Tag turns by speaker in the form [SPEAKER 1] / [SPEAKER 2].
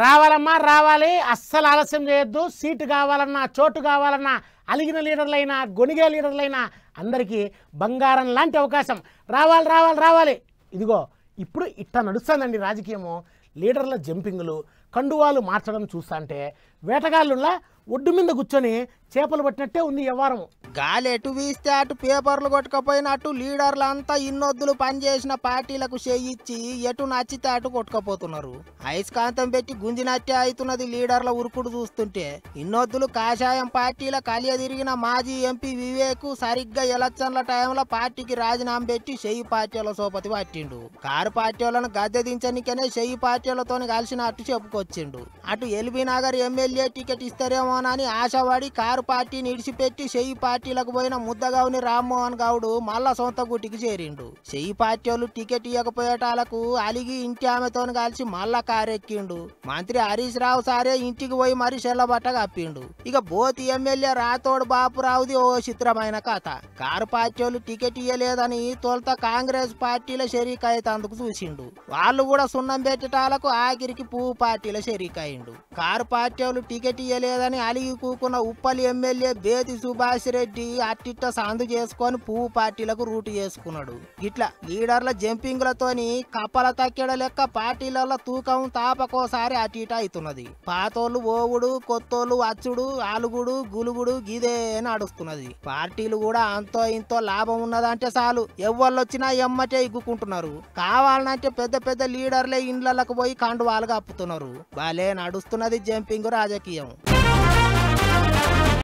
[SPEAKER 1] రావాలమ్మా రావాలి అస్సలు ఆలస్యం చేయొద్దు సీటు కావాలన్నా చోటు కావాలన్నా అలిగిన లీడర్లైనా గొనిగే లీడర్లైనా అందరికీ బంగారం లాంటి అవకాశం రావాలి రావాలి రావాలి ఇదిగో ఇప్పుడు ఇట్లా నడుస్తుందండి రాజకీయము లీడర్ల జంపింగ్లు కండువాలు మార్చడం చూస్తా అంటే వేటగాళ్ళులా ఒడ్డు మీద కూర్చొని చేపలు
[SPEAKER 2] పట్టినట్టే ఉంది వ్యవహారము గాలి ఎటు వీస్తే అటు పేపర్లు అటు లీడర్లు అంతా ఇన్నొద్దులు పనిచేసిన పార్టీలకు చేయిచ్చి ఎటు నచ్చితే అటు కొట్టుకపోతున్నారు అయస్కాంతం పెట్టి గుంజినట్టే అవుతున్నది లీడర్ల ఉరుకుడు చూస్తుంటే ఇన్నొద్దులు కాషాయం పార్టీల కలియ తిరిగిన మాజీ ఎంపీ వివేక్ సరిగ్గా ఎలక్షన్ల టైంలో పార్టీకి రాజీనామా పెట్టి చెయ్యి పార్టీల సోపతి పట్టిండు కారు పార్టీలను గద్దె దించనికనే చెయ్యి పార్టీలతో అటు చెప్పుకొచ్చిండు అటు ఎల్బీ నగర్ ఎమ్మెల్యే టికెట్ ఇస్తారేమోనని ఆశపడి కారు పార్టీని ఇడిచిపెట్టి చెయ్యి పార్టీ పార్టీలకు పోయిన ముద్దగావుని రామ్మోహన్ గౌడు మళ్ళా సొంత గుట్టికి చేరిండు చెయ్యి పార్టీ వాళ్ళు టికెట్ ఇవ్వకపోయేటాలకు అలిగి ఇంటి ఆమెతో కలిసి మళ్ళా కారెక్కిండు మంత్రి హరీష్ రావు సారే ఇంటికి పోయి మరి చెల్లబట్ట కప్పిండు ఇక బోతి ఎమ్మెల్యే రాతోడు బాపురావుది ఓ చిత్రమైన కథ కారు పార్టీ వాళ్ళు టికెట్ ఇవ్వలేదని తొలుత కాంగ్రెస్ పార్టీల షరీక్ అయితందుకు చూసిండు వాళ్ళు కూడా సున్నం పెట్టటాలకు ఆఖరికి పువ్వు పార్టీల షరీక్ అయిండు కారు పార్టీ టికెట్ ఇవ్వలేదని అలిగి కూకున్న ఉప్పలి ఎమ్మెల్యే బేతి సుభాష్ రెడ్డి పార్టీ అట్టిట్ట సాందు చేసుకొని పువ్వు పార్టీలకు రూటు చేసుకున్నాడు ఇట్లా లీడర్ల జంపింగ్లతోని కపల తక్కెడ లెక్క పార్టీలలో తూకం తాపకోసారి అటు అవుతున్నది పాతోళ్ళు ఓవుడు కొత్తోళ్ళు అచ్చుడు ఆలుగుడు గులుగుడు గిదే నడుస్తున్నది పార్టీలు కూడా అంతో ఇంతో లాభం ఉన్నదంటే చాలు వచ్చినా ఎమ్మటే ఇగ్గుకుంటున్నారు కావాలంటే పెద్ద పెద్ద లీడర్లే ఇండ్లకు పోయి కండువాలు అప్పుతున్నారు భలే నడుస్తున్నది జంపింగ్ రాజకీయం